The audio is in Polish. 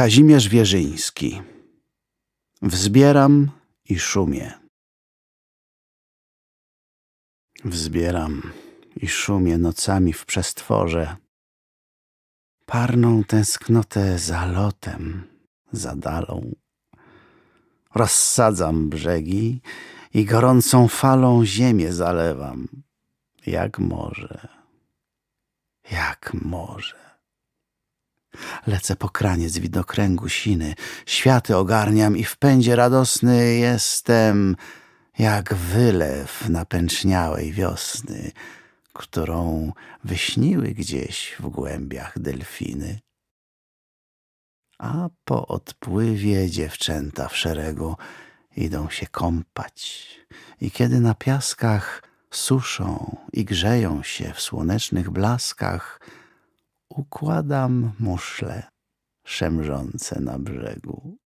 Kazimierz Wierzyński. Wzbieram i szumię. Wzbieram i szumię nocami w przestworze. Parną tęsknotę za lotem, za dalą. Rozsadzam brzegi i gorącą falą ziemię zalewam. Jak może, jak może. Lecę po kraniec widokręgu siny, światy ogarniam i w pędzie radosny jestem jak wylew napęczniałej wiosny, którą wyśniły gdzieś w głębiach delfiny. A po odpływie dziewczęta w szeregu idą się kąpać i kiedy na piaskach suszą i grzeją się w słonecznych blaskach, układam muszle szemrzące na brzegu.